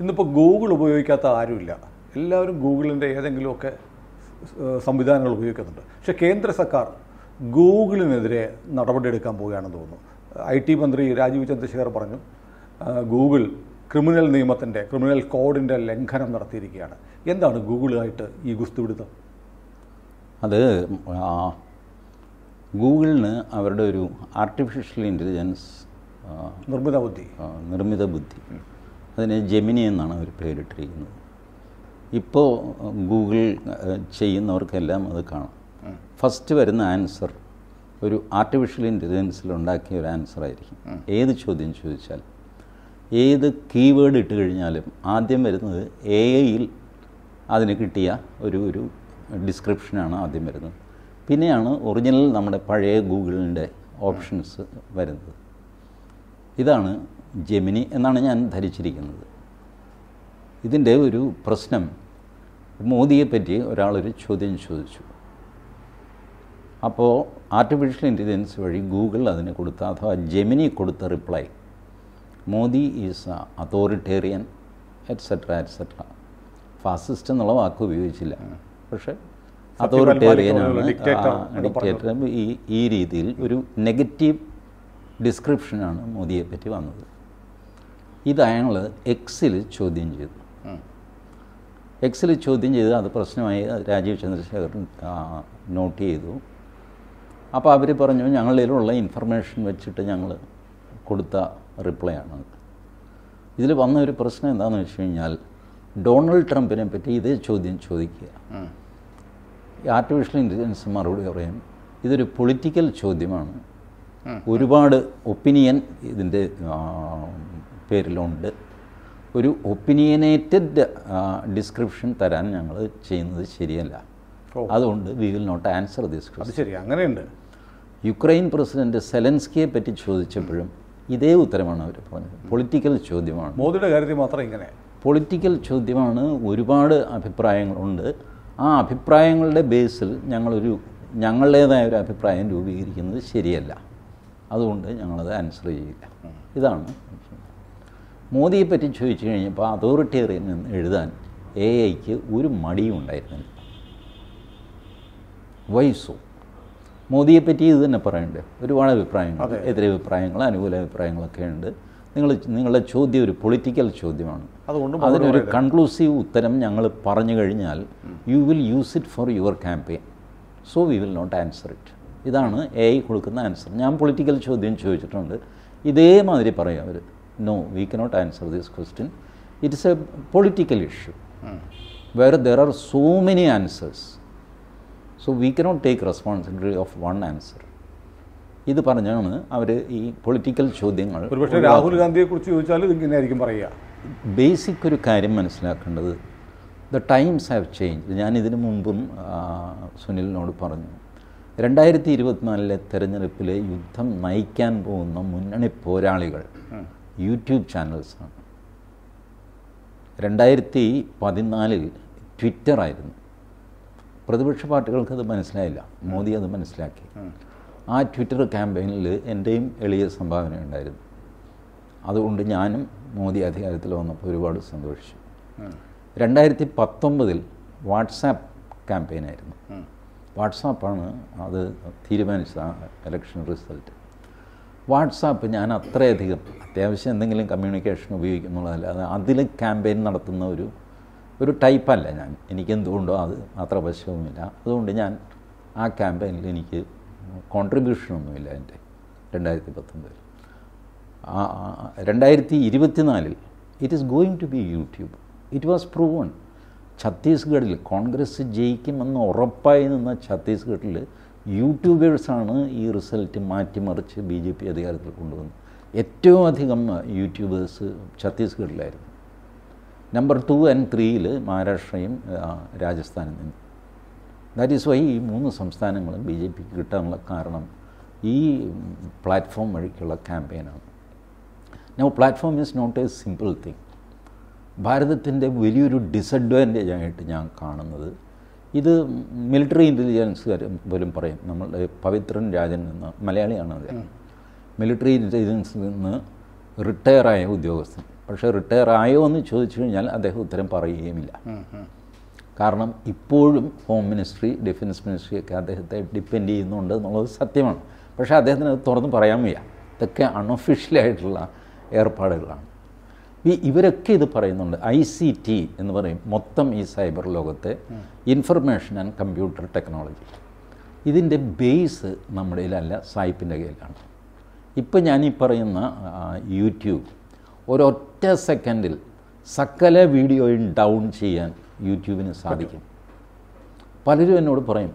ഇന്നിപ്പോൾ ഗൂഗിൾ ഉപയോഗിക്കാത്ത ആരുമില്ല എല്ലാവരും ഗൂഗിളിൻ്റെ ഏതെങ്കിലുമൊക്കെ സംവിധാനങ്ങൾ ഉപയോഗിക്കുന്നുണ്ട് പക്ഷെ കേന്ദ്ര സർക്കാർ ഗൂഗിളിനെതിരെ നടപടിയെടുക്കാൻ പോവുകയാണെന്ന് തോന്നുന്നു ഐ ടി മന്ത്രി രാജീവ് ചന്ദ്രശേഖർ പറഞ്ഞു ഗൂഗിൾ ക്രിമിനൽ നിയമത്തിൻ്റെ ക്രിമിനൽ കോഡിൻ്റെ ലംഘനം നടത്തിയിരിക്കുകയാണ് എന്താണ് ഗൂഗിളുമായിട്ട് ഈ ഗുസ്തുപിടുത്തം അത് ഗൂഗിളിന് അവരുടെ ഒരു ആർട്ടിഫിഷ്യൽ ഇൻ്റലിജൻസ് നിർമ്മിത ബുദ്ധി നിർമ്മിത ബുദ്ധി അതിന് ജെമിനി എന്നാണ് അവർ പേരിട്ടിരിക്കുന്നത് ഇപ്പോൾ ഗൂഗിൾ ചെയ്യുന്നവർക്കെല്ലാം അത് കാണാം ഫസ്റ്റ് വരുന്ന ആൻസർ ഒരു ആർട്ടിഫിഷ്യൽ ഇൻ്റലിജൻസിൽ ഉണ്ടാക്കിയ ഒരു ആൻസർ ആയിരിക്കും ഏത് ചോദ്യം ചോദിച്ചാൽ ഏത് കീവേഡ് ഇട്ട് കഴിഞ്ഞാലും ആദ്യം വരുന്നത് എ ഐയിൽ അതിന് കിട്ടിയ ഒരു ഒരു ഡിസ്ക്രിപ്ഷനാണ് ആദ്യം വരുന്നത് പിന്നെയാണ് ഒറിജിനൽ നമ്മുടെ പഴയ ഗൂഗിളിൻ്റെ ഓപ്ഷൻസ് വരുന്നത് ഇതാണ് ജെമിനി എന്നാണ് ഞാൻ ധരിച്ചിരിക്കുന്നത് ഇതിൻ്റെ ഒരു പ്രശ്നം മോദിയെപ്പറ്റി ഒരാളൊരു ചോദ്യം ചോദിച്ചു അപ്പോൾ ആർട്ടിഫിഷ്യൽ ഇൻ്റലിജൻസ് വഴി ഗൂഗിൾ അതിന് കൊടുത്ത അഥവാ ജെമിനി കൊടുത്ത reply Modi is authoritarian etcetera etcetera fascist എന്നുള്ള വാക്ക് ഉപയോഗിച്ചില്ല പക്ഷേ അതോറിറ്റേറിയൻ ഡിക്റ്റേറ്റർ ഈ ഈ രീതിയിൽ ഒരു നെഗറ്റീവ് ഡിസ്ക്രിപ്ഷനാണ് മോദിയെപ്പറ്റി വന്നത് ഇത് അയാൾ എക്സിൽ ചോദ്യം ചെയ്തു എക്സിൽ ചോദ്യം ചെയ്ത് അത് പ്രശ്നമായി രാജീവ് ചന്ദ്രശേഖരൻ നോട്ട് ചെയ്തു അപ്പോൾ അവർ പറഞ്ഞു ഞങ്ങളിലുള്ള ഇൻഫർമേഷൻ വെച്ചിട്ട് ഞങ്ങൾ കൊടുത്ത റിപ്ലൈ ആണ് ഇതിൽ വന്ന ഒരു പ്രശ്നം എന്താണെന്ന് വെച്ച് കഴിഞ്ഞാൽ ഡൊണാൾഡ് ട്രംപിനെ പറ്റി ഇതേ ചോദ്യം ചോദിക്കുക ആർട്ടിഫിഷ്യൽ ഇൻ്റലിജൻസ് മറുപടി പറയും ഇതൊരു പൊളിറ്റിക്കൽ ചോദ്യമാണ് ഒരുപാട് ഒപ്പീനിയൻ ഇതിൻ്റെ പേരിലുണ്ട് ഒരു ഒപ്പീനിയനേറ്റഡ് ഡിസ്ക്രിപ്ഷൻ തരാൻ ഞങ്ങൾ ചെയ്യുന്നത് ശരിയല്ല അതുകൊണ്ട് we will not answer this ശരി അങ്ങനെയുണ്ട് യുക്രൈൻ പ്രസിഡന്റ് സെലൻസ്കിയെ പറ്റി ചോദിച്ചപ്പോഴും ഇതേ ഉത്തരമാണ് അവർ പറഞ്ഞത് പൊളിറ്റിക്കൽ ചോദ്യമാണ് മോദിയുടെ കാര്യത്തിൽ മാത്രം ഇങ്ങനെ പൊളിറ്റിക്കൽ ചോദ്യമാണ് ഒരുപാട് അഭിപ്രായങ്ങളുണ്ട് ആ അഭിപ്രായങ്ങളുടെ ബേസിൽ ഞങ്ങളൊരു ഞങ്ങളുടേതായ ഒരു അഭിപ്രായം രൂപീകരിക്കുന്നത് ശരിയല്ല അതുകൊണ്ട് ഞങ്ങളത് ആൻസർ ചെയ്യില്ല ഇതാണ് മോദിയെ പറ്റി ചോദിച്ചു കഴിഞ്ഞപ്പോൾ അതോറിറ്റി എന്ന് എഴുതാൻ എ ഐക്ക് ഒരു മടിയും ഉണ്ടായിരുന്നില്ല മോദിയെ മോദിയെപ്പറ്റി ഇത് തന്നെ പറയണ്ടേ ഒരുപാട് അഭിപ്രായങ്ങൾ എതിരഭിപ്രായങ്ങൾ അനുകൂല അഭിപ്രായങ്ങളൊക്കെ ഉണ്ട് നിങ്ങൾ നിങ്ങളുടെ ചോദ്യം ഒരു പൊളിറ്റിക്കൽ ചോദ്യമാണ് അതുകൊണ്ട് അതിനൊരു കൺക്ലൂസീവ് ഉത്തരം ഞങ്ങൾ പറഞ്ഞു കഴിഞ്ഞാൽ you will use it for your campaign so we will not answer it ഇതാണ് എ കൊടുക്കുന്ന ആൻസർ ഞാൻ പൊളിറ്റിക്കൽ ചോദ്യം ചോദിച്ചിട്ടുണ്ട് ഇതേമാതിരി പറയും അവർ no, we cannot answer this question. It is a political issue mm. where there are so many answers. So, we cannot take responsibility of one answer. ഇത് പറഞ്ഞാണ് അവർ ഈ പൊളിറ്റിക്കൽ ചോദ്യങ്ങൾ ഒരുപക്ഷെ രാഹുൽ ഗാന്ധിയെ കുറിച്ച് ചോദിച്ചാൽ ഇതിങ്ങനെയായിരിക്കും പറയുക ബേസിക് ഒരു കാര്യം മനസ്സിലാക്കേണ്ടത് ദ ടൈംസ് ഹാവ് ചേഞ്ച് ഞാൻ ഇതിനു മുമ്പും സുനിലിനോട് പറഞ്ഞു രണ്ടായിരത്തി ഇരുപത്തിനാലിലെ തെരഞ്ഞെടുപ്പിലെ യുദ്ധം നയിക്കാൻ പോകുന്ന മുന്നണി പോരാളികൾ യൂട്യൂബ് ചാനൽസാണ് രണ്ടായിരത്തി പതിനാലിൽ ട്വിറ്ററായിരുന്നു പ്രതിപക്ഷ പാർട്ടികൾക്ക് അത് മനസ്സിലായില്ല മോദി അത് മനസ്സിലാക്കി ആ ട്വിറ്റർ ക്യാമ്പയിനിൽ എൻ്റെയും എളിയ സംഭാവന ഉണ്ടായിരുന്നു അതുകൊണ്ട് ഞാനും മോദി അധികാരത്തിൽ വന്നപ്പോൾ ഒരുപാട് സന്തോഷിച്ചു രണ്ടായിരത്തി പത്തൊമ്പതിൽ വാട്സാപ്പ് ക്യാമ്പയിനായിരുന്നു വാട്സാപ്പാണ് അത് തീരുമാനിച്ച ഇലക്ഷൻ റിസൾട്ട് വാട്സാപ്പ് ഞാൻ അത്രയധികം അത്യാവശ്യം എന്തെങ്കിലും കമ്മ്യൂണിക്കേഷൻ ഉപയോഗിക്കുന്നുള്ളതല്ല അത് അതിൽ ക്യാമ്പയിൻ നടത്തുന്ന ഒരു ഒരു ടൈപ്പല്ല ഞാൻ എനിക്കെന്തുകൊണ്ടോ അത് അത്ര വശവുമില്ല അതുകൊണ്ട് ഞാൻ ആ ക്യാമ്പയിനിൽ എനിക്ക് കോൺട്രിബ്യൂഷനൊന്നുമില്ല എൻ്റെ രണ്ടായിരത്തി പത്തൊമ്പതിൽ രണ്ടായിരത്തി ഇരുപത്തിനാലിൽ it is going to be YouTube it was proven ഛത്തീസ്ഗഡിൽ കോൺഗ്രസ് ജയിക്കുമെന്ന് ഉറപ്പായി നിന്ന ഛത്തീസ്ഗഡിൽ യൂട്യൂബേഴ്സാണ് ഈ റിസൾട്ട് മാറ്റിമറിച്ച് ബി ജെ പി അധികാരത്തിൽ കൊണ്ടുവന്നത് ഏറ്റവും അധികം യൂട്യൂബേഴ്സ് ഛത്തീസ്ഗഡിലായിരുന്നു നമ്പർ ടു ആൻഡ് ത്രീയിൽ മഹാരാഷ്ട്രയും രാജസ്ഥാനും നിന്നു ദാറ്റ് ഈസ് വൈ ഈ മൂന്ന് സംസ്ഥാനങ്ങളും ബി ജെ പിക്ക് കിട്ടാനുള്ള കാരണം ഈ പ്ലാറ്റ്ഫോം വഴിക്കുള്ള ക്യാമ്പയിനാണ് no platform is not a simple thing ഭാരതത്തിൻ്റെ വലിയൊരു ഡിസഡ്വാൻറ്റേജ് ആയിട്ട് ഞാൻ കാണുന്നത് ഇത് മിലിറ്ററി ഇൻ്റലിജൻസുകാർ പോലും പറയും നമ്മൾ പവിത്രൻ രാജൻ എന്ന മലയാളിയാണ് അദ്ദേഹം മിലിറ്ററി ഇൻ്റലിജൻസിൽ നിന്ന് റിട്ടയർ ആയ ഉദ്യോഗസ്ഥൻ പക്ഷേ റിട്ടയർ ആയോ എന്ന് ചോദിച്ചു കഴിഞ്ഞാൽ അദ്ദേഹം ഉത്തരം പറയുകയുമില്ല കാരണം ഇപ്പോഴും ഹോം മിനിസ്ട്രി ഡിഫൻസ് മിനിസ്ട്രിയൊക്കെ അദ്ദേഹത്തെ ഡിപ്പെൻഡ് ചെയ്യുന്നുണ്ട് എന്നുള്ളത് സത്യമാണ് പക്ഷേ അദ്ദേഹത്തിന് അത് തുറന്ന് പറയാൻ വയ്യ ഇതൊക്കെ അൺഒഫീഷ്യലായിട്ടുള്ള ഏർപ്പാടുകളാണ് ഈ ഇവരൊക്കെ ഇത് പറയുന്നുണ്ട് ഐ സി ടി എന്ന് പറയും മൊത്തം ഈ സൈബർ ലോകത്തെ ഇൻഫർമേഷൻ ആൻഡ് കമ്പ്യൂട്ടർ ടെക്നോളജി ഇതിൻ്റെ ബേസ് നമ്മുടെ കയ്യിലല്ല സായിപ്പിൻ്റെ കയ്യിലാണ് ഇപ്പം ഞാൻ ഈ പറയുന്ന യൂട്യൂബ് ഒരൊറ്റ സെക്കൻഡിൽ സകല വീഡിയോയും ഡൗൺ ചെയ്യാൻ യൂട്യൂബിന് സാധിക്കും പലരും എന്നോട് പറയും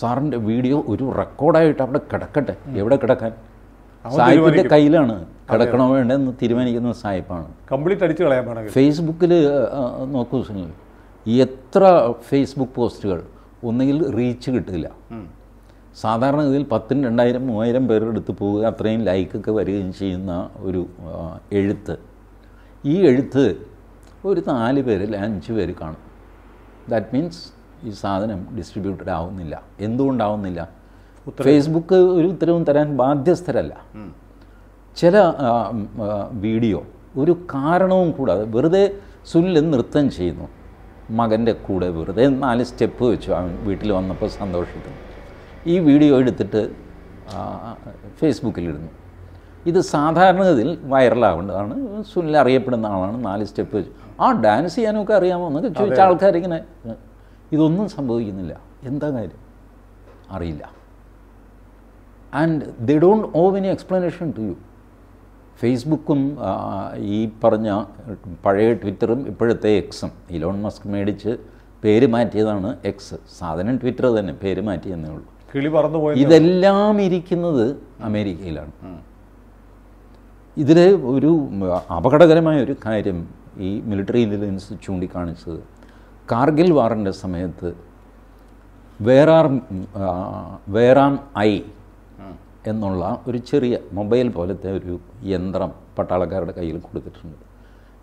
സാറിൻ്റെ വീഡിയോ ഒരു റെക്കോർഡായിട്ട് അവിടെ കിടക്കട്ടെ എവിടെ കിടക്കാൻ സായിപ്പിൻ്റെ കയ്യിലാണ് കിടക്കണോ വേണ്ടെന്ന് തീരുമാനിക്കുന്ന സായിപ്പാണ് കംപ്ലീറ്റ് അടിച്ചു കളയാൻ പാടില്ല ഫേസ്ബുക്കിൽ നോക്കൂ സുനിൽ എത്ര ഫേസ്ബുക്ക് പോസ്റ്റുകൾ ഒന്നുകിൽ റീച്ച് കിട്ടില്ല സാധാരണ ഇതിൽ പത്തിന് രണ്ടായിരം മൂവായിരം എടുത്ത് പോവുക അത്രയും ലൈക്കൊക്കെ വരികയും ചെയ്യുന്ന ഒരു എഴുത്ത് ഈ എഴുത്ത് ഒരു നാല് പേരിൽ അഞ്ച് പേര് കാണും ദാറ്റ് മീൻസ് ഈ സാധനം ഡിസ്ട്രിബ്യൂട്ടഡ് ആവുന്നില്ല എന്തുകൊണ്ടാവുന്നില്ല ഫേസ്ബുക്ക് ഒരു ഉത്തരവും തരാൻ ബാധ്യസ്ഥരല്ല ചില വീഡിയോ ഒരു കാരണവും കൂടാതെ വെറുതെ സുനിൽ നൃത്തം ചെയ്യുന്നു മകൻ്റെ കൂടെ വെറുതെ നാല് സ്റ്റെപ്പ് വെച്ചു അവൻ വീട്ടിൽ വന്നപ്പോൾ സന്തോഷിക്കുന്നു ഈ വീഡിയോ എടുത്തിട്ട് ഫേസ്ബുക്കിലിടുന്നു ഇത് സാധാരണഗതിയിൽ വൈറലാവേണ്ടതാണ് സുനിൽ അറിയപ്പെടുന്ന ആളാണ് നാല് സ്റ്റെപ്പ് വെച്ചു ആ ഡാൻസ് ചെയ്യാനൊക്കെ അറിയാമോ എന്നൊക്കെ ചോദിച്ച ആൾക്കാരിങ്ങനെ ഇതൊന്നും സംഭവിക്കുന്നില്ല എന്താ കാര്യം അറിയില്ല and they don't owe any explanation to you ഫേസ്ബുക്കും ഈ പറഞ്ഞ പഴയ ട്വിറ്ററും ഇപ്പോഴത്തെ എക്സും ഇലോൺ മസ്ക് മേടിച്ച് പേര് മാറ്റിയതാണ് എക്സ് സാധനം ട്വിറ്റർ തന്നെ പേര് മാറ്റിയെന്നേ ഉള്ളൂ കിളി പറന്നു പോയി ഇതെല്ലാം ഇരിക്കുന്നത് അമേരിക്കയിലാണ് ഇതിൽ ഒരു അപകടകരമായ ഒരു കാര്യം ഈ മിലിറ്ററി ഇൻ്റലിജൻസ് ചൂണ്ടിക്കാണിച്ചത് കാർഗിൽ വാറിൻ്റെ സമയത്ത് വേറാർ വേറാം ഐ എന്നുള്ള ഒരു ചെറിയ മൊബൈൽ പോലത്തെ ഒരു യന്ത്രം പട്ടാളക്കാരുടെ കയ്യിൽ കൊടുത്തിട്ടുണ്ട്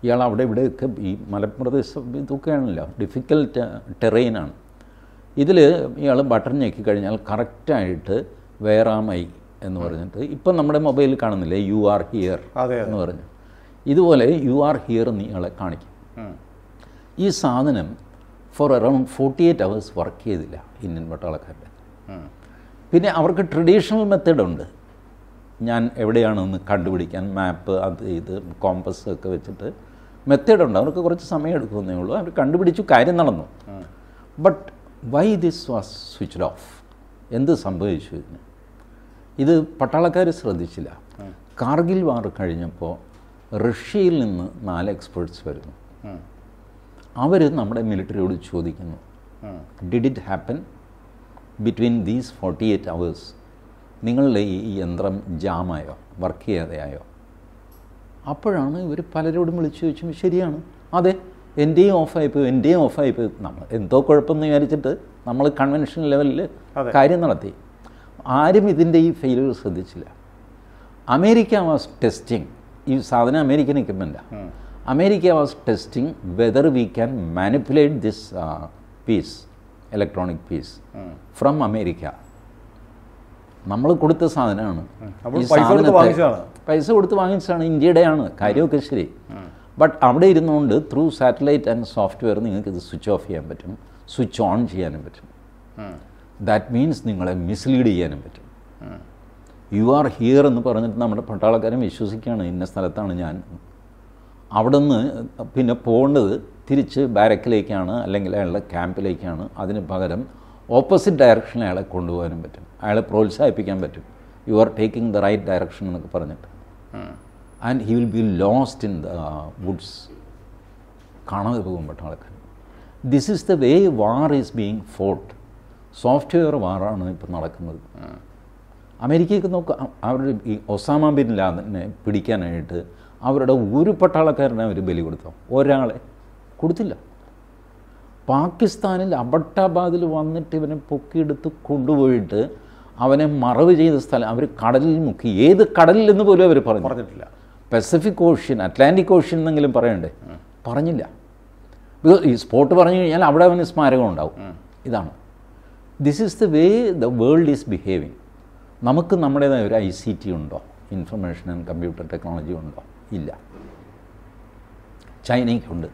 ഇയാൾ അവിടെ ഇവിടെയൊക്കെ ഈ മലപ്രദേശം ഇതൊക്കെയാണല്ലോ ഡിഫിക്കൽറ്റ് ടെറൈനാണ് ഇതിൽ ഇയാൾ ബട്ടൺ ഞെക്കി കഴിഞ്ഞാൽ കറക്റ്റായിട്ട് വേറാമൈ എന്ന് പറഞ്ഞിട്ട് ഇപ്പം നമ്മുടെ മൊബൈലിൽ കാണുന്നില്ലേ യു ആർ ഹിയർ എന്ന് പറഞ്ഞു ഇതുപോലെ യു ആർ ഹിയർ എന്ന് ഇയാളെ കാണിക്കും ഈ സാധനം for around forty eight hours work ചെയ്തില്ല ഇന്ത്യൻ പട്ടാളക്കാരുടെ പിന്നെ അവർക്ക് ട്രഡീഷണൽ മെത്തേഡുണ്ട് ഞാൻ എവിടെയാണെന്ന് കണ്ടുപിടിക്കാൻ മാപ്പ് അത് ഇത് കോമ്പസ് ഒക്കെ വെച്ചിട്ട് മെത്തേഡുണ്ട് അവർക്ക് കുറച്ച് സമയം എടുക്കുന്നേ ഉള്ളൂ അവർ കണ്ടുപിടിച്ചു കാര്യം നടന്നു but why this was switch off എന്ത് സംഭവിച്ചു ഇതിന് ഇത് പട്ടാളക്കാർ ശ്രദ്ധിച്ചില്ല കാർഗിൽ വാർ കഴിഞ്ഞപ്പോൾ റഷ്യയിൽ നിന്ന് നാല് എക്സ്പേർട്സ് വരുന്നു അവർ നമ്മുടെ മിലിറ്ററിയോട് ചോദിക്കുന്നു did it happen between these forty eight hours നിങ്ങളുടെ ഈ യന്ത്രം ജാമായോ വർക്ക് ചെയ്യാതെയായോ അപ്പോഴാണ് ഇവർ പലരോടും വിളിച്ചു ചോദിച്ചു ശരിയാണ് അതെ എൻ്റെയും ഓഫായിപ്പോയി എൻ്റെയും ഓഫായിപ്പോയി നമ്മൾ എന്തോ കുഴപ്പമെന്ന് വിചാരിച്ചിട്ട് നമ്മൾ കൺവെൻഷൻ ലെവലിൽ കാര്യം നടത്തി ആരും ഇതിൻ്റെ ഈ ഫെയിലുകൾ ശ്രദ്ധിച്ചില്ല അമേരിക്ക വാസ് ടെസ്റ്റിംഗ് ഈ സാധനം അമേരിക്കൻ എക്യുപ്മെൻറ്റാണ് America was testing whether we can manipulate this piece electronic piece from America നമ്മൾ കൊടുത്ത സാധനമാണ് പൈസ കൊടുത്ത് വാങ്ങിച്ചതാണ് ഇന്ത്യയുടെയാണ് കാര്യമൊക്കെ ശരി ബട്ട് അവിടെ ഇരുന്നുകൊണ്ട് ത്രൂ സാറ്റലൈറ്റ് ആൻഡ് സോഫ്റ്റ്വെയർ നിങ്ങൾക്ക് ഇത് സ്വിച്ച് ഓഫ് ചെയ്യാൻ പറ്റും സ്വിച്ച് ഓൺ ചെയ്യാനും പറ്റും ദാറ്റ് മീൻസ് നിങ്ങളെ മിസ്ലീഡ് ചെയ്യാനും പറ്റും യു ആർ ഹിയർ എന്ന് പറഞ്ഞിട്ട് നമ്മുടെ പട്ടാളക്കാരൻ വിശ്വസിക്കുകയാണ് ഇന്ന സ്ഥലത്താണ് ഞാൻ അവിടെ നിന്ന് പിന്നെ പോകേണ്ടത് തിരിച്ച് ബാരക്കിലേക്കാണ് അല്ലെങ്കിൽ അയാളുടെ ക്യാമ്പിലേക്കാണ് അതിന് പകരം ഓപ്പോസിറ്റ് ഡയറക്ഷനിൽ അയാളെ കൊണ്ടുപോകാനും പറ്റും അയാളെ പ്രോത്സാഹിപ്പിക്കാൻ പറ്റും you are taking the right direction എന്നൊക്കെ പറഞ്ഞിട്ട് and he will be lost in the woods കാണാതെ പോകും പെട്ടെന്ന് ആൾക്കാർ this is the way war is being fought software വാറാണ് ഇപ്പം നടക്കുന്നത് അമേരിക്കയ്ക്ക് നോക്കുക അവരുടെ ഈ ഒസാമാബിൻ ലാദിനെ പിടിക്കാനായിട്ട് അവരുടെ ഒരു പട്ടാളക്കാരനെ അവർ ബലി കൊടുത്തു ഒരാളെ കൊടുത്തില്ല പാകിസ്ഥാനിൽ അബട്ടാബാദിൽ വന്നിട്ട് ഇവനെ പൊക്കിയെടുത്ത് കൊണ്ടുപോയിട്ട് അവനെ മറവ് ചെയ്ത സ്ഥലം അവർ കടലിൽ മുക്കി ഏത് കടലിൽ എന്ന് പോലും അവർ പറഞ്ഞു പറഞ്ഞിട്ടില്ല പസഫിക് ഓഷ്യൻ അറ്റ്ലാന്റിക് ഓഷ്യൻ എന്നെങ്കിലും പറയണ്ടേ പറഞ്ഞില്ല ബിക്കോസ് ഈ സ്പോട്ട് പറഞ്ഞു കഴിഞ്ഞാൽ അവിടെ അവന് സ്മാരകം ഉണ്ടാവും ഇതാണ് this is the way the world is behaving നമുക്ക് നമ്മുടേതായ ഒരു ഐ സി ടി ഉണ്ടോ ഇൻഫർമേഷൻ ആൻഡ് കമ്പ്യൂട്ടർ ടെക്നോളജി ഉണ്ടോ ഇല്ല ചൈനയ്ക്കുണ്ട്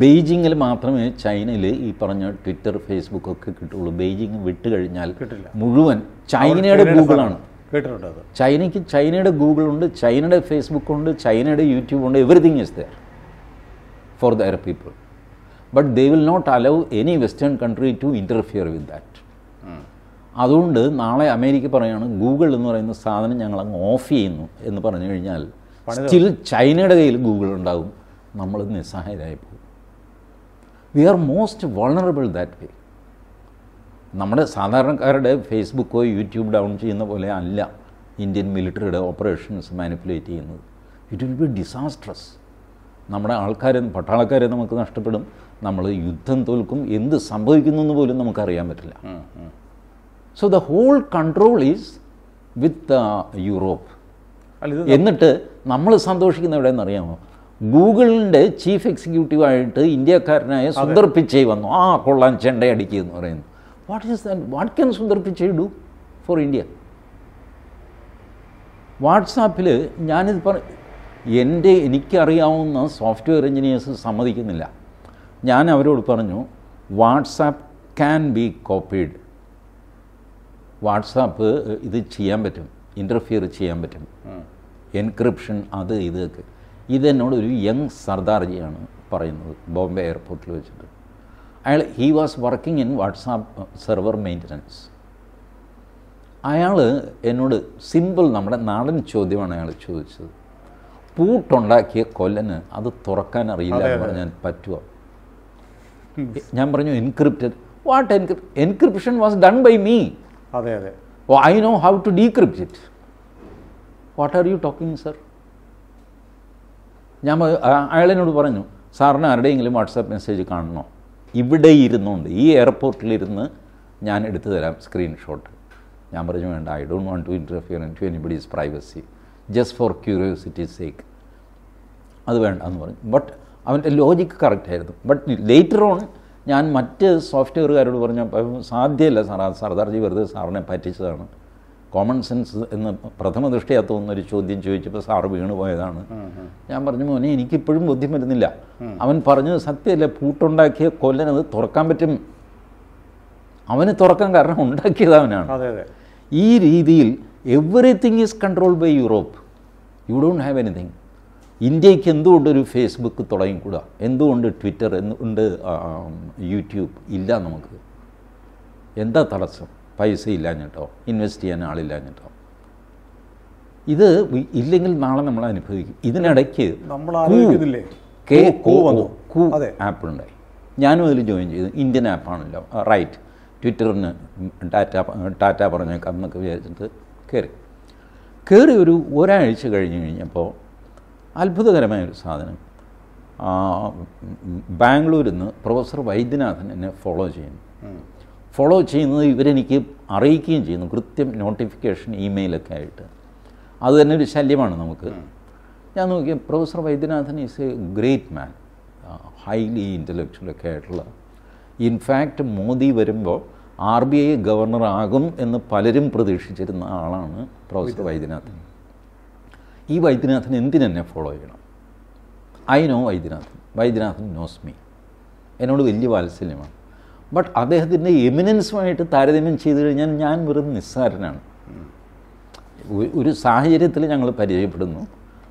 ബെയ്ജിങ്ങിൽ മാത്രമേ ചൈനയിൽ ഈ പറഞ്ഞ ട്വിറ്റർ ഫേസ്ബുക്ക് ഒക്കെ കിട്ടുള്ളൂ ബെയ്ജിങ് വിട്ട് കഴിഞ്ഞാൽ മുഴുവൻ ചൈനയുടെ ഗൂഗിളാണ് കേട്ടിട്ടുണ്ട് ചൈനയ്ക്ക് ചൈനയുടെ ഗൂഗിൾ ഉണ്ട് ചൈനയുടെ ഫേസ്ബുക്ക് ഉണ്ട് ചൈനയുടെ യൂട്യൂബ് ഉണ്ട് everything is there for their people but they will not allow any western country to interfere with that അതുകൊണ്ട് നാളെ അമേരിക്ക പറയുകയാണ് ഗൂഗിൾ എന്ന് പറയുന്ന സാധനം ഞങ്ങൾ അങ്ങ് ഓഫ് ചെയ്യുന്നു എന്ന് പറഞ്ഞു കഴിഞ്ഞാൽ സ്റ്റിൽ ചൈനയുടെ കയ്യിൽ ഗൂഗിൾ ഉണ്ടാകും നമ്മൾ നിസ്സഹായരായി പോകും we are most vulnerable that way നമ്മുടെ സാധാരണക്കാരുടെ ഫേസ്ബുക്കോ യൂട്യൂബ് ഡൗൺ ചെയ്യുന്ന പോലെ അല്ല ഇന്ത്യൻ മിലിറ്ററിയുടെ ഓപ്പറേഷൻസ് മാനിപ്പുലേറ്റ് ചെയ്യുന്നത് ഇറ്റ് വിൽ ബി ഡിസാസ്ട്രസ് നമ്മുടെ ആൾക്കാരെ പട്ടാളക്കാരെ നമുക്ക് നഷ്ടപ്പെടും നമ്മൾ യുദ്ധം തോൽക്കും എന്ത് സംഭവിക്കുന്നു എന്ന് പോലും നമുക്കറിയാൻ പറ്റില്ല so the whole control is with Europe എന്നിട്ട് നമ്മൾ സന്തോഷിക്കുന്ന അറിയാമോ ഗൂഗിളിൻ്റെ ചീഫ് എക്സിക്യൂട്ടീവായിട്ട് ഇന്ത്യക്കാരനായ സുന്ദർ പിച്ചൈ വന്നു ആ കൊള്ളാൻ ചെണ്ടയടിക്കുക എന്ന് പറയുന്നു what is that what can Sundar Pichai do for India വാട്സാപ്പിൽ ഞാനിത് പറ എൻ്റെ എനിക്കറിയാവുന്ന സോഫ്റ്റ്വെയർ എഞ്ചിനീയേഴ്സ് സമ്മതിക്കുന്നില്ല ഞാൻ അവരോട് പറഞ്ഞു WhatsApp can be copied WhatsApp ഇത് ചെയ്യാൻ പറ്റും ഇൻ്റർഫിയർ ചെയ്യാൻ പറ്റും എൻക്രിപ്ഷൻ അത് ഇതൊക്കെ ഇതെന്നോട് ഒരു യങ് സർദാർജിയാണ് പറയുന്നത് ബോംബെ എയർപോർട്ടിൽ വെച്ചിട്ട് അയാൾ he was working in WhatsApp server maintenance അയാൾ എന്നോട് സിമ്പിൾ നമ്മുടെ നാടൻ ചോദ്യമാണ് അയാൾ ചോദിച്ചത് പൂട്ടുണ്ടാക്കിയ കൊല്ലന് അത് തുറക്കാൻ അറിയില്ല എന്ന് പറഞ്ഞാൽ പറ്റുമോ ഞാൻ പറഞ്ഞു encrypted what encrypt encryption was done by me അതെ അതെ I know how to decrypt it what are you talking sir ഞാൻ അയാളിനോട് പറഞ്ഞു സാറിന് ആരുടെയെങ്കിലും വാട്സാപ്പ് മെസ്സേജ് കാണണോ ഇവിടെ ഇരുന്നുകൊണ്ട് ഈ എയർപോർട്ടിലിരുന്ന് ഞാൻ എടുത്തു തരാം സ്ക്രീൻഷോട്ട് ഞാൻ പറഞ്ഞു വേണ്ട I don't want to interfere in to anybody's privacy just for curiosity sake അത് വേണ്ട എന്ന് പറഞ്ഞു ബട്ട് അവൻ്റെ ലോജിക്ക് കറക്റ്റായിരുന്നു ബട്ട് ലേറ്റർ ഓൺ ഞാൻ മറ്റ് സോഫ്റ്റ്വെയറുകാരോട് പറഞ്ഞപ്പോൾ സാധ്യമല്ല സാർ സർദാർജി വെറുതെ സാറിനെ പറ്റിച്ചതാണ് കോമൺ സെൻസ് എന്ന് പ്രഥമ ദൃഷ്ടിയാ തോന്നുന്ന ഒരു ചോദ്യം ചോദിച്ചപ്പോൾ സാറ് വീണു പോയതാണ് ഞാൻ പറഞ്ഞു മോനെ എനിക്കിപ്പോഴും ബോധ്യം വരുന്നില്ല അവൻ പറഞ്ഞത് സത്യമല്ല പൂട്ടുണ്ടാക്കിയ കൊല്ലനത് തുറക്കാൻ പറ്റും അവന് തുറക്കാൻ കാരണം ഉണ്ടാക്കിയത് അവനാണ് ഈ രീതിയിൽ everything is controlled by Europe you don't have anything ഇന്ത്യക്ക് എന്തുകൊണ്ട് ഒരു ഫേസ്ബുക്ക് തുടങ്ങിക്കൂടാ എന്തുകൊണ്ട് ട്വിറ്റർ എന്തുകൊണ്ട് യൂട്യൂബ് ഇല്ല നമുക്ക് എന്താ തടസ്സം പൈസ ഇല്ലാഞ്ഞിട്ടോ ഇൻവെസ്റ്റ് ചെയ്യാൻ ആളില്ലാഞ്ഞിട്ടോ ഇത് ഇല്ലെങ്കിൽ നാളെ നമ്മൾ അനുഭവിക്കും ഇതിനിടയ്ക്ക് നമ്മൾ കൂ കൂ ആപ്പ് ഉണ്ടായി ഞാനും അതിൽ ജോയിൻ ചെയ്തു ഇന്ത്യൻ ആപ്പാണല്ലോ റൈറ്റ് ട്വിറ്ററിന് ടാറ്റ ടാറ്റ പറഞ്ഞേക്കാം എന്നൊക്കെ വിചാരിച്ചിട്ട് കയറി കയറി ഒരു ഒരാഴ്ച കഴിഞ്ഞ് കഴിഞ്ഞപ്പോൾ അത്ഭുതകരമായൊരു സാധനം ബാംഗ്ലൂരിൽ നിന്ന് പ്രൊഫസർ വൈദ്യനാഥൻ എന്നെ ഫോളോ ചെയ്യുന്നു ഫോളോ ചെയ്യുന്നത് ഇവരെനിക്ക് അറിയിക്കുകയും ചെയ്യുന്നു കൃത്യം നോട്ടിഫിക്കേഷൻ ഇമെയിലൊക്കെ ആയിട്ട് അത് തന്നെ ഒരു ശല്യമാണ് നമുക്ക് ഞാൻ നോക്കി professor Vaidyanathan is a great man highly ഇൻ്റലക്ച്വലൊക്കെ ആയിട്ടുള്ള ഇൻഫാക്റ്റ് മോദി വരുമ്പോൾ ആർ ബി ഐ ഗവർണറാകും എന്ന് പലരും പ്രതീക്ഷിച്ചിരുന്ന ആളാണ് പ്രൊഫസർ വൈദ്യനാഥൻ ഈ വൈദ്യനാഥൻ എന്തിനെന്നെ ഫോളോ ചെയ്യണം I know Vaidyanathan Vaidyanathan knows me എന്നോട് വലിയ വാത്സല്യമാണ് ബട്ട് അദ്ദേഹത്തിൻ്റെ എമിനൻസുമായിട്ട് താരതമ്യം ചെയ്തു കഴിഞ്ഞാൽ ഞാൻ വെറും നിസ്സാരനാണ് ഒരു സാഹചര്യത്തിൽ ഞങ്ങൾ പരിചയപ്പെടുന്നു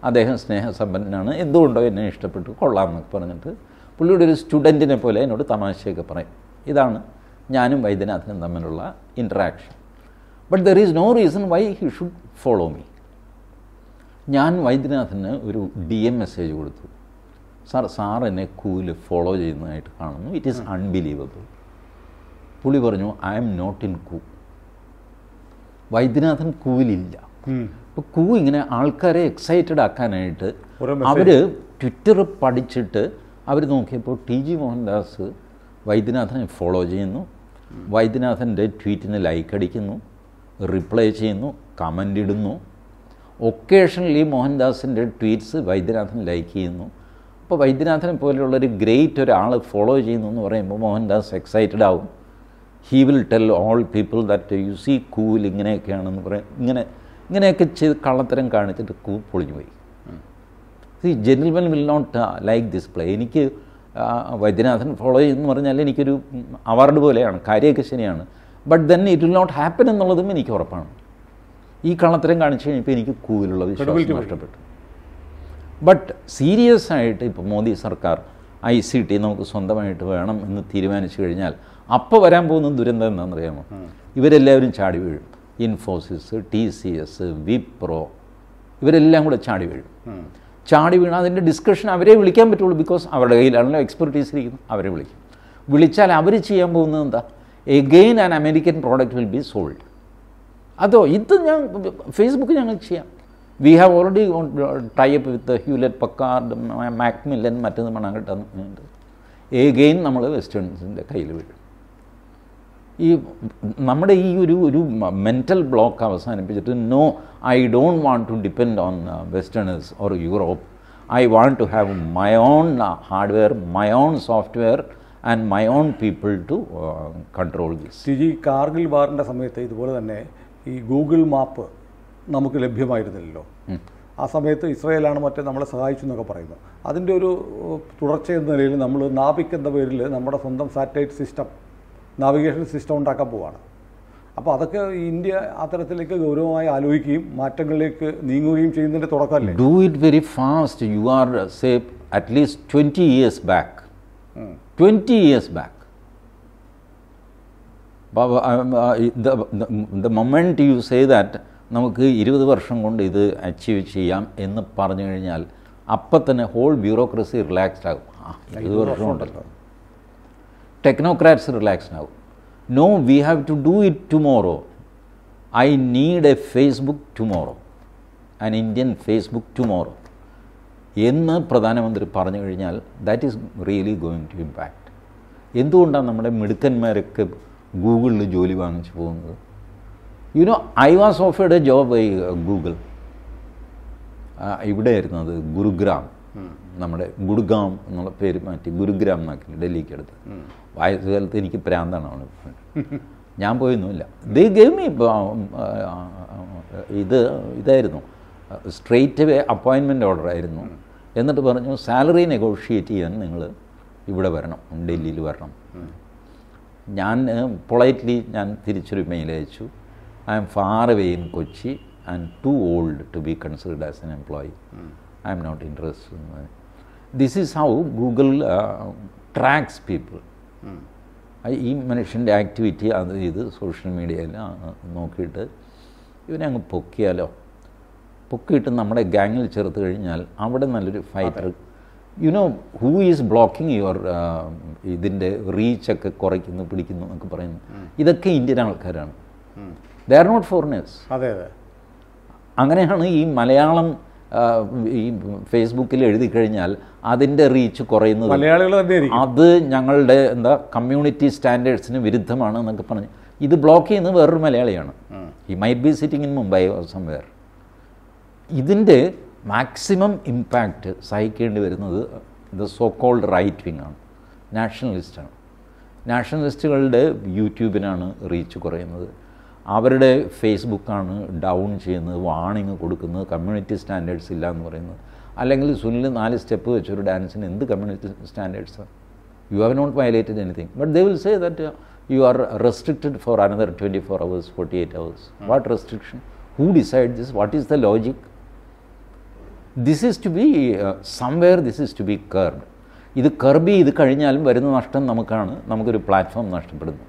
അദ്ദേഹം സ്നേഹസമ്പന്നനാണ് എന്തുകൊണ്ടോ എന്നെ ഇഷ്ടപ്പെട്ടു കൊള്ളാം എന്നൊക്കെ പറഞ്ഞിട്ട് പുള്ളിയുടെ ഒരു സ്റ്റുഡൻറ്റിനെ പോലെ എന്നോട് തമാശയൊക്കെ പറയും ഇതാണ് ഞാനും വൈദ്യനാഥനും തമ്മിലുള്ള interaction but there is no reason why he should follow me ഞാൻ വൈദ്യനാഥന് ഒരു ഡി എം മെസ്സേജ് കൊടുത്തു സാർ സാർ എന്നെ കൂല് ഫോളോ ചെയ്യുന്നതായിട്ട് കാണുന്നു ഇറ്റ് ഈസ് അൺബിലീവബിൾ പുള്ളി പറഞ്ഞു ഐ എം നോട്ട് ഇൻ കൂ വൈദ്യനാഥൻ കൂവിലില്ല അപ്പോൾ കൂ ഇങ്ങനെ ആൾക്കാരെ എക്സൈറ്റഡ് ആക്കാനായിട്ട് അവര് ട്വിറ്റർ പഠിച്ചിട്ട് അവർ നോക്കിയപ്പോൾ ടി ജി മോഹൻദാസ് വൈദ്യനാഥനെ ഫോളോ ചെയ്യുന്നു വൈദ്യനാഥൻ്റെ ട്വീറ്റിന് ലൈക്ക് അടിക്കുന്നു റിപ്ലൈ ചെയ്യുന്നു കമൻ്റ് ഇടുന്നു ഒക്കേഷണലി മോഹൻദാസിൻ്റെ ട്വീറ്റ്സ് വൈദ്യനാഥൻ ലൈക്ക് ചെയ്യുന്നു അപ്പോൾ വൈദ്യനാഥനെ പോലെയുള്ളൊരു ഗ്രേറ്റ് ഒരാൾ ഫോളോ ചെയ്യുന്നു എന്ന് പറയുമ്പോൾ മോഹൻദാസ് എക്സൈറ്റഡ് ആവും he will tell all people that you see കൂൽ ഇങ്ങനെയൊക്കെയാണെന്ന് പറയും ഇങ്ങനെ ഇങ്ങനെയൊക്കെ ചെയ്ത് കള്ളത്തരം കാണിച്ചിട്ട് കൂ പൊളിഞ്ഞു പോയി see gentlemen will not like this play എനിക്ക് വൈദ്യനാഥൻ ഫോളോ എന്ന് പറഞ്ഞാൽ എനിക്കൊരു അവാർഡ് പോലെയാണ് കാര്യമൊക്കെ ശനിയാണ് but then it will not happen എന്നുള്ളതും എനിക്ക് ഉറപ്പാണ് ഈ കള്ളത്തരം കാണിച്ചു കഴിഞ്ഞപ്പോൾ എനിക്ക് കൂവിലുള്ള വിശ്വാസം നഷ്ടപ്പെട്ടു ബട്ട് സീരിയസ് ആയിട്ട് ഇപ്പോൾ മോദി സർക്കാർ ഇ സി ടി നമുക്ക് സ്വന്തമായിട്ട് വേണം എന്ന് തീരുമാനിച്ചു കഴിഞ്ഞാൽ അപ്പോൾ വരാൻ പോകുന്ന ദുരന്തം എന്താണെന്നറിയാമോ ഇവരെല്ലാവരും ചാടി വീഴും Infosys T C S Wipro ഇവരെല്ലാം കൂടെ ചാടി വീഴും ചാടി വീണ അതിൻ്റെ ഡിസ്കഷൻ അവരെ വിളിക്കാൻ പറ്റുള്ളൂ ബിക്കോസ് അവരുടെ കയ്യിലാണല്ലോ എക്സ്പെർട്ടീസ് ഇരിക്കുന്നത് അവരെ വിളിക്കും വിളിച്ചാൽ അവർ ചെയ്യാൻ പോകുന്നത് എന്താ again an American product will be sold അതോ ഇത് ഞാൻ ഫേസ്ബുക്ക് ഞങ്ങൾ ചെയ്യാം we have already type with Hewlett Packard Macmillan മറ്റൊന്ന് മണം മണാകട്ടെന്നുണ്ട് ഏഗെയിൻ നമ്മൾ വെസ്റ്റേൺസിൻ്റെ കയ്യിൽ വീഴും ഈ നമ്മുടെ ഈ ഒരു ഒരു മെൻ്റൽ ബ്ലോക്ക് അവസാനിപ്പിച്ചിട്ട് no I don't want to depend on westerners or Europe I want to have my own hardware my own software and my own people to control this Kargil വാറിൻ്റെ സമയത്ത് ഇതുപോലെ തന്നെ ഈ ഗൂഗിൾ മാപ്പ് നമുക്ക് ലഭ്യമായിരുന്നില്ലല്ലോ ആ സമയത്ത് ഇസ്രയേലാണ് മറ്റേ നമ്മളെ സഹായിച്ചു എന്നൊക്കെ പറയുന്നത് അതിൻ്റെ ഒരു തുടർച്ച എന്ന നിലയിൽ നമ്മൾ നാവിക് എന്ന പേരിൽ നമ്മുടെ സ്വന്തം സാറ്റലൈറ്റ് സിസ്റ്റം നാവിഗേഷൻ സിസ്റ്റം ഉണ്ടാക്കാൻ പോവാണ് അപ്പോൾ അതൊക്കെ ഇന്ത്യ ആ തരത്തിലേക്ക് ഗൗരവമായി ആലോചിക്കുകയും മാറ്റങ്ങളിലേക്ക് നീങ്ങുകയും ചെയ്യുന്നതിൻ്റെ തുടക്കമല്ലേ do it very fast you are say at least twenty years back twenty years back the moment you say that നമുക്ക് ഇരുപത് വർഷം കൊണ്ട് ഇത് അച്ചീവ് ചെയ്യാം എന്ന് പറഞ്ഞു കഴിഞ്ഞാൽ അപ്പം തന്നെ ഹോൾ ബ്യൂറോക്രസി റിലാക്സ്ഡ് ആകും ഇരുപത് വർഷം ഉണ്ടല്ലോ ടെക്നോക്രാറ്റ്സ് റിലാക്സ്ഡ് ആകും no we have to do it tomorrow I need a Facebook tomorrow an Indian Facebook tomorrow എന്ന് പ്രധാനമന്ത്രി പറഞ്ഞു കഴിഞ്ഞാൽ that is really going to impact എന്തുകൊണ്ടാണ് നമ്മുടെ മിടുക്കന്മാരൊക്കെ ഗൂഗിളിൽ ജോലി വാങ്ങിച്ചു പോകുന്നത് you know I was offered a job by Google ഇവിടെയായിരുന്നു അത് ഗുരുഗ്രാം നമ്മുടെ ഗുഡ്ഗാം എന്നുള്ള പേര് മാറ്റി ഗുരുഗ്രാം എന്നാക്കി ഡൽഹിക്ക് അടുത്ത് വയസ്സുകാലത്ത് എനിക്ക് പ്രാന്താണ് അവിടെ ഞാൻ പോയൊന്നുമില്ല ദേ ഗെയിമി ഇത് ഇതായിരുന്നു സ്ട്രെയിറ്റ് വേ അപ്പോയിൻമെൻ്റ് ഓർഡർ ആയിരുന്നു എന്നിട്ട് പറഞ്ഞു സാലറി നെഗോഷിയേറ്റ് ചെയ്യാൻ നിങ്ങൾ ഇവിടെ വരണം ഡൽഹിയിൽ വരണം ഞാൻ പൊളൈറ്റ്ലി ഞാൻ തിരിച്ചൊരു മെയിൽ അയച്ചു I'm far away in Kochi and too old to be considered as an employee I'm not interest this is how Google tracks people ഈ മനുഷ്യൻ്റെ ആക്ടിവിറ്റി അത് ഇത് സോഷ്യൽ മീഡിയയിൽ നോക്കിയിട്ട് ഇവനെ അങ്ങ് പൊക്കിയാലോ പൊക്കിയിട്ട് നമ്മുടെ ഗാങ്ങിൽ ചേർത്ത് കഴിഞ്ഞാൽ അവിടെ നല്ലൊരു fighter you know who is blocking your ഇതിൻ്റെ റീച്ചൊക്കെ കുറയ്ക്കുന്നു പിടിക്കുന്നു എന്നൊക്കെ പറയുന്നു ഇതൊക്കെ ഇന്ത്യൻ ആൾക്കാരാണ് ദേ ആർ നോട്ട് ഫോറിനേഴ്സ് അതെ അതെ അങ്ങനെയാണ് ഈ മലയാളം ഈ ഫേസ്ബുക്കിൽ എഴുതി കഴിഞ്ഞാൽ അതിൻ്റെ റീച്ച് കുറയുന്നത് മലയാളികൾ അത് ഞങ്ങളുടെ എന്താ കമ്മ്യൂണിറ്റി സ്റ്റാൻഡേർഡ്സിന് വിരുദ്ധമാണ് എന്നൊക്കെ പറഞ്ഞ് ഇത് ബ്ലോക്ക് ചെയ്യുന്നത് വേറൊരു മലയാളിയാണ് ഈ maybe sitting in Mumbai somewhere ഇതിൻ്റെ മാക്സിമം ഇമ്പാക്റ്റ് സഹിക്കേണ്ടി വരുന്നത് ഇത് സോ കോൾഡ് റൈറ്റ് വിങ് ആണ് നാഷണലിസ്റ്റാണ് നാഷണലിസ്റ്റുകളുടെ യൂട്യൂബിനാണ് റീച്ച് കുറയുന്നത് അവരുടെ ഫേസ്ബുക്കാണ് ഡൗൺ ചെയ്യുന്നത് വാണിങ് കൊടുക്കുന്നത് കമ്മ്യൂണിറ്റി സ്റ്റാൻഡേർഡ്സ് ഇല്ല എന്ന് പറയുന്നത് അല്ലെങ്കിൽ സുനിൽ നാല് സ്റ്റെപ്പ് വെച്ചൊരു ഡാൻസിന് എന്ത് community standards you have not violated anything but they will say that you are restricted for another twenty four hours forty eight hours what restriction who decide this what is the logic this is to be somewhere this is to be curb ഇത് curb ചെയ്ത് കഴിഞ്ഞാലും വരുന്ന നഷ്ടം നമുക്കാണ് നമുക്കൊരു platform നഷ്ടപ്പെടുന്നു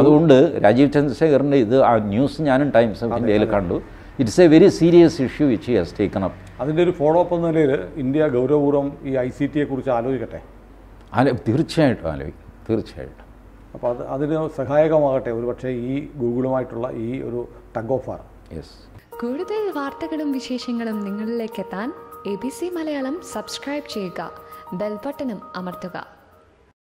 അതുകൊണ്ട് രാജീവ് ചന്ദ്രശേഖറിൻ്റെ ഇത് ആ ന്യൂസ് ഞാനും ടൈംസ് ഓഫ് ഇന്ത്യയിൽ കണ്ടു it's a very serious issue which has taken up അതിൻ്റെ ഒരു ഫോളോ അപ്പ് എന്ന നിലയിൽ ഇന്ത്യ ഗൗരവപൂർവ്വം ഈ ഐ സി ടിയെ കുറിച്ച് ആലോചിക്കട്ടെ ആലോ തീർച്ചയായിട്ടും ആലോചിക്കും തീർച്ചയായിട്ടും അപ്പോൾ അത് അതിന് സഹായകമാകട്ടെ പക്ഷേ ഈ ഗൂഗിളുമായിട്ടുള്ള ഈ ഒരു ടഗ് ഓഫ് ആർ യെസ് കൂടുതൽ വാർത്തകളും വിശേഷങ്ങളും നിങ്ങളിലേക്ക് എത്താൻ A B C Malayalam subscribe ചെയ്യുക ബെൽബട്ടനും അമർത്തുക